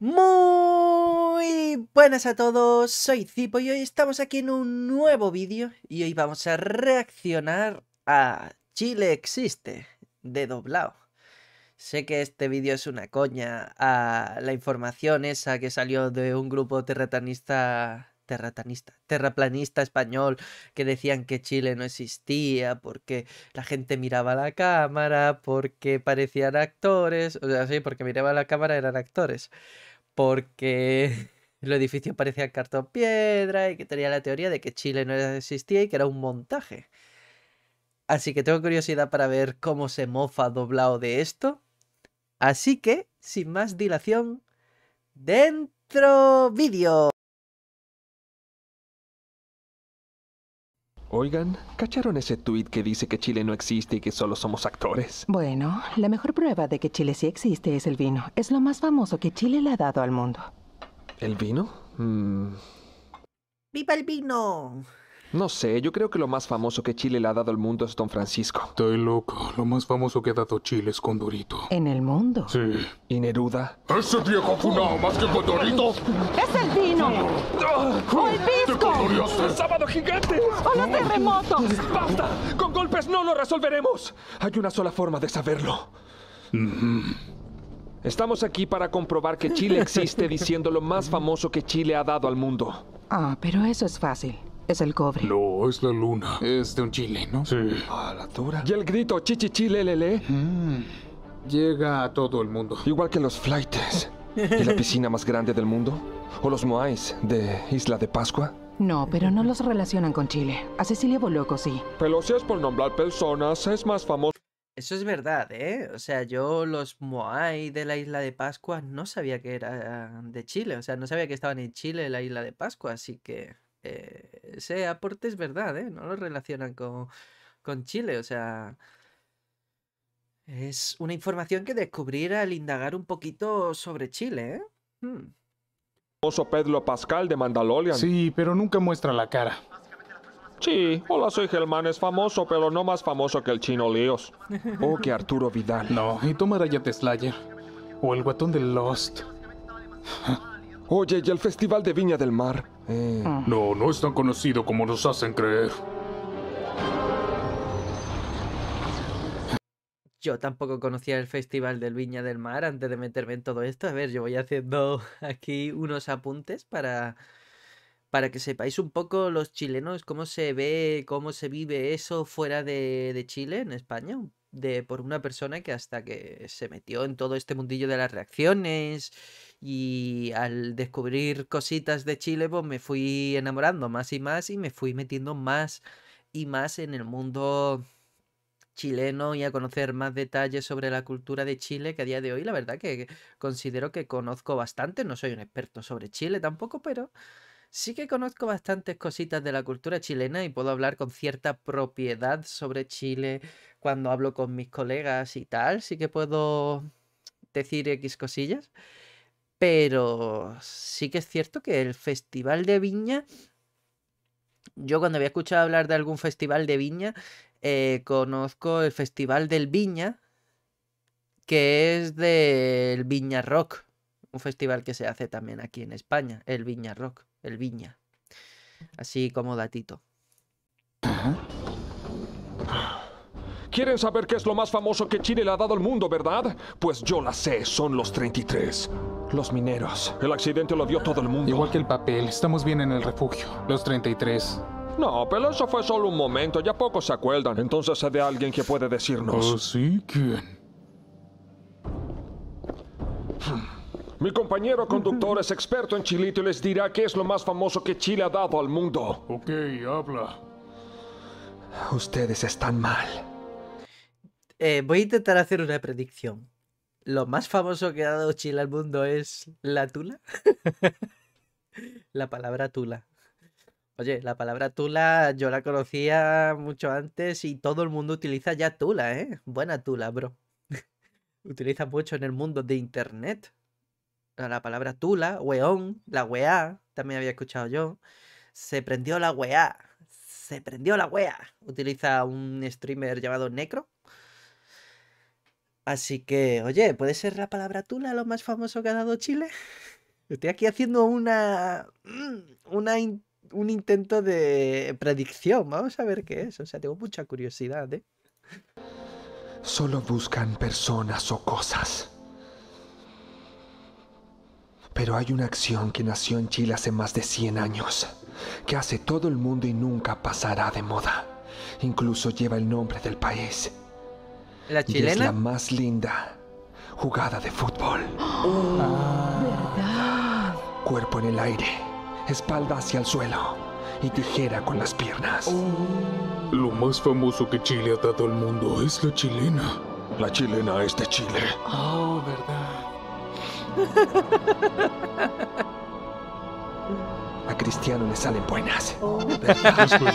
Muy buenas a todos, soy Zipo y hoy estamos aquí en un nuevo vídeo y hoy vamos a reaccionar a Chile Existe, de doblado. Sé que este vídeo es una coña a ah, la información esa que salió de un grupo terratanista terratanista, terraplanista español que decían que Chile no existía porque la gente miraba la cámara, porque parecían actores, o sea, sí, porque miraba la cámara eran actores, porque el edificio parecía cartón piedra y que tenía la teoría de que Chile no existía y que era un montaje. Así que tengo curiosidad para ver cómo se mofa doblado de esto. Así que, sin más dilación, dentro vídeo. Oigan, ¿cacharon ese tuit que dice que Chile no existe y que solo somos actores? Bueno, la mejor prueba de que Chile sí existe es el vino. Es lo más famoso que Chile le ha dado al mundo. ¿El vino? Mm. ¡Viva el vino! No sé, yo creo que lo más famoso que Chile le ha dado al mundo es Don Francisco. Estoy loco. Lo más famoso que ha dado Chile es Condorito. ¿En el mundo? Sí. ¿Y Neruda? ¡Ese viejo funado más que Condorito! ¡Es el vino! ¡Oh, el ¡El sábado gigante! ¡O los terremotos! ¡Basta! Con golpes no lo resolveremos. Hay una sola forma de saberlo. Estamos aquí para comprobar que Chile existe diciendo lo más famoso que Chile ha dado al mundo. Ah, pero eso es fácil. Es el cobre. No, es la luna. Es de un chile, ¿no? Sí. A la dura. Y el grito Chichichile Lele? Mm. Llega a todo el mundo. Igual que los flightes. ¿Y la piscina más grande del mundo? ¿O los moais de Isla de Pascua? No, pero no los relacionan con Chile. A Cecilia Boloco sí. Pero si es por nombrar personas, es más famoso. Eso es verdad, ¿eh? O sea, yo los Moai de la isla de Pascua no sabía que eran de Chile. O sea, no sabía que estaban en Chile, la isla de Pascua. Así que eh, ese aporte es verdad, ¿eh? No los relacionan con, con Chile. O sea, es una información que descubrir al indagar un poquito sobre Chile, ¿eh? Hmm famoso Pedro Pascal de Mandalorian. Sí, pero nunca muestra la cara. Sí, hola, soy Germán, es famoso, pero no más famoso que el chino Leos. O oh, que Arturo Vidal. No, y toma de Slayer. O el guatón de Lost. Oye, y el Festival de Viña del Mar. Eh. No, no es tan conocido como nos hacen creer. Yo tampoco conocía el Festival del Viña del Mar antes de meterme en todo esto. A ver, yo voy haciendo aquí unos apuntes para, para que sepáis un poco los chilenos, cómo se ve, cómo se vive eso fuera de, de Chile, en España, de, por una persona que hasta que se metió en todo este mundillo de las reacciones y al descubrir cositas de Chile, pues me fui enamorando más y más y me fui metiendo más y más en el mundo chileno y a conocer más detalles sobre la cultura de Chile, que a día de hoy la verdad que considero que conozco bastante, no soy un experto sobre Chile tampoco, pero sí que conozco bastantes cositas de la cultura chilena y puedo hablar con cierta propiedad sobre Chile cuando hablo con mis colegas y tal, sí que puedo decir X cosillas, pero sí que es cierto que el Festival de Viña yo cuando había escuchado hablar de algún festival de viña eh, conozco el Festival del Viña, que es del Viña Rock, un festival que se hace también aquí en España, el Viña Rock, el Viña. Así como datito. ¿Quieren saber qué es lo más famoso que Chile le ha dado al mundo, verdad? Pues yo la sé, son los 33. Los mineros. El accidente lo dio todo el mundo. Igual que el papel, estamos bien en el refugio. Los 33. No, pero eso fue solo un momento, ya pocos se acuerdan. Entonces sé de alguien que puede decirnos. Oh, sí? quién? Mi compañero conductor es experto en chilito y les dirá qué es lo más famoso que Chile ha dado al mundo. Ok, habla. Ustedes están mal. Eh, voy a intentar hacer una predicción. Lo más famoso que ha dado Chile al mundo es la tula. la palabra tula. Oye, la palabra tula yo la conocía mucho antes y todo el mundo utiliza ya tula, ¿eh? Buena tula, bro. utiliza mucho en el mundo de internet. Ah, la palabra tula, weón, la weá, también había escuchado yo. Se prendió la weá. Se prendió la weá. Utiliza un streamer llamado Necro. Así que, oye, ¿puede ser la palabra tula lo más famoso que ha dado Chile? Estoy aquí haciendo una. Mm, una un intento de predicción. Vamos a ver qué es. O sea, tengo mucha curiosidad, ¿eh? Solo buscan personas o cosas. Pero hay una acción que nació en Chile hace más de 100 años, que hace todo el mundo y nunca pasará de moda. Incluso lleva el nombre del país. ¿La chilena? es la más linda jugada de fútbol. Oh, Cuerpo en el aire espalda hacia el suelo y tijera con las piernas. Lo más famoso que Chile ha dado al mundo es la chilena. La chilena es de Chile. Oh, verdad. A Cristiano le salen buenas.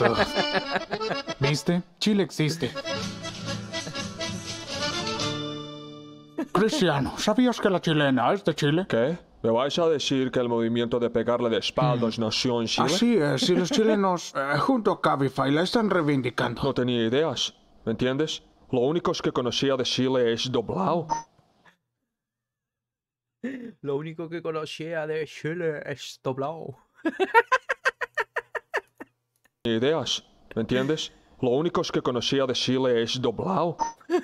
¿Viste? Chile existe. Cristiano, ¿sabías que la chilena es de Chile? ¿Qué? ¿Me vais a decir que el movimiento de pegarle de espaldas mm. nació en Chile? Así es, los chilenos, eh, junto a Cabify, la están reivindicando. No tenía ideas, ¿me entiendes? Lo único que conocía de Chile es doblado. Lo único que conocía de Chile es doblado. ideas, ¿me entiendes? Lo único que conocía de Chile es doblado.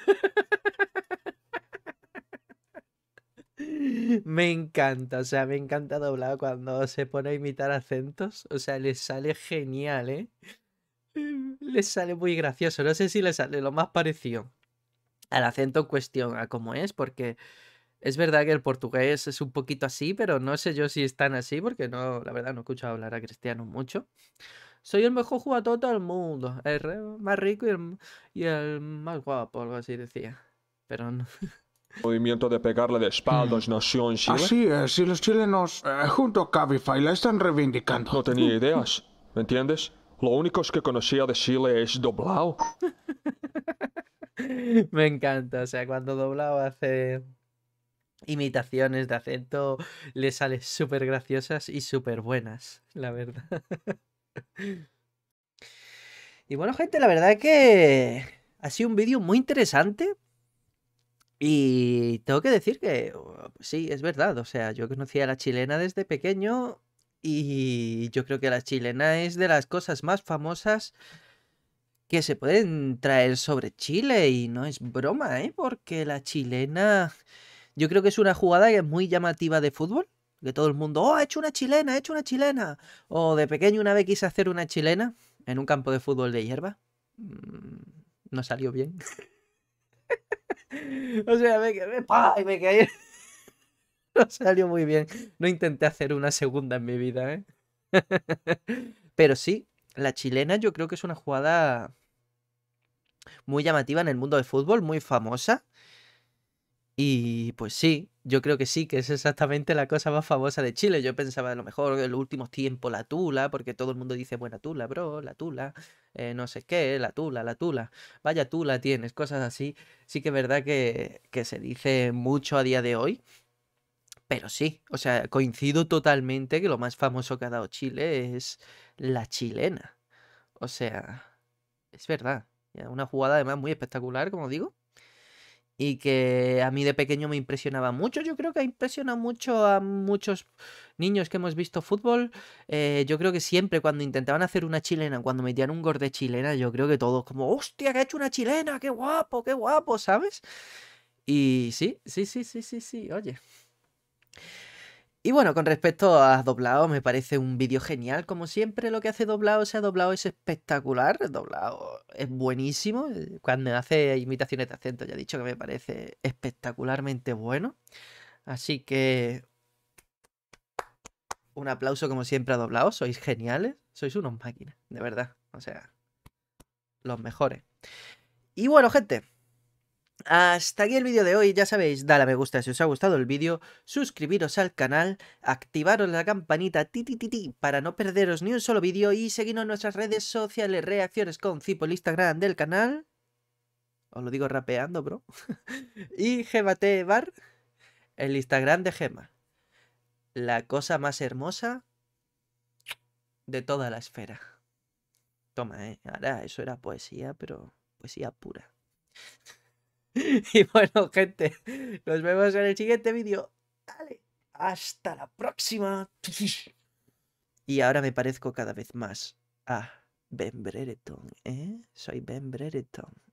me encanta, o sea, me encanta doblar cuando se pone a imitar acentos. O sea, les sale genial, ¿eh? Mm, le sale muy gracioso. No sé si le sale lo más parecido al acento en cuestión, a cómo es, porque es verdad que el portugués es un poquito así, pero no sé yo si están así, porque no, la verdad no he escuchado hablar a Cristiano mucho. Soy el mejor jugador del mundo, el más rico y el, más guapo, algo así decía. Pero no. Movimiento de pegarle de espaldas hmm. nació en Chile. Así es, si los chilenos, eh, junto a Cabify, la están reivindicando. No tenía ideas, ¿me entiendes? Lo único que conocía de Chile es doblado. Me encanta, o sea, cuando doblado hace imitaciones de acento, le salen súper graciosas y súper buenas, la verdad. y bueno, gente, la verdad es que ha sido un vídeo muy interesante y tengo que decir que oh, pues sí, es verdad. O sea, yo conocía a la chilena desde pequeño y yo creo que la chilena es de las cosas más famosas que se pueden traer sobre Chile y no es broma, ¿eh? Porque la chilena yo creo que es una jugada que es muy llamativa de fútbol. Que todo el mundo, oh, ha hecho una chilena, ha hecho una chilena. O de pequeño una vez quise hacer una chilena en un campo de fútbol de hierba. Mm, no salió bien. o sea, me, me, me caí. no salió muy bien. No intenté hacer una segunda en mi vida, ¿eh? Pero sí, la chilena yo creo que es una jugada muy llamativa en el mundo del fútbol, muy famosa. Y pues sí, yo creo que sí, que es exactamente la cosa más famosa de Chile. Yo pensaba a lo mejor en los últimos tiempos la tula, porque todo el mundo dice, buena tula, bro, la tula, eh, no sé qué, la tula, la tula, vaya tula tienes, cosas así. Sí que es verdad que, que se dice mucho a día de hoy. Pero sí, o sea, coincido totalmente que lo más famoso que ha dado Chile es la chilena. O sea, es verdad. Una jugada además muy espectacular, como digo y que a mí de pequeño me impresionaba mucho. Yo creo que impresiona mucho a muchos niños que hemos visto fútbol. Eh, yo creo que siempre cuando intentaban hacer una chilena, cuando metían un gol de chilena, yo creo que todos como, hostia, que ha hecho una chilena, qué guapo, qué guapo, ¿sabes? Y sí, sí, sí, sí, sí, sí, oye. Y bueno, con respecto a Doblado, me parece un vídeo genial. Como siempre, lo que hace Doblado, o sea, Doblado es espectacular. Doblado es buenísimo. Eh, cuando hace imitaciones de acento, ya he dicho que me parece espectacularmente bueno. Así que. Un aplauso, como siempre, a Doblado. Sois geniales. Sois unos máquinas, de verdad. O sea, los mejores. Y bueno, gente, hasta aquí el vídeo de hoy, ya sabéis, dale a me gusta si os ha gustado el vídeo, suscribiros al canal, activaros la campanita para no perderos ni un solo vídeo y seguidnos en nuestras redes sociales, reacciones con Zipo, el Instagram del canal, os lo digo rapeando, bro, y Gemate Bar, el Instagram de Gema, la cosa más hermosa de toda la esfera. Toma, eh, ahora eso era poesía, pero poesía pura. Y bueno, gente, nos vemos en el siguiente vídeo. hasta la próxima. Y ahora me parezco cada vez más a Ben Brereton, ¿eh? Soy Ben Brereton.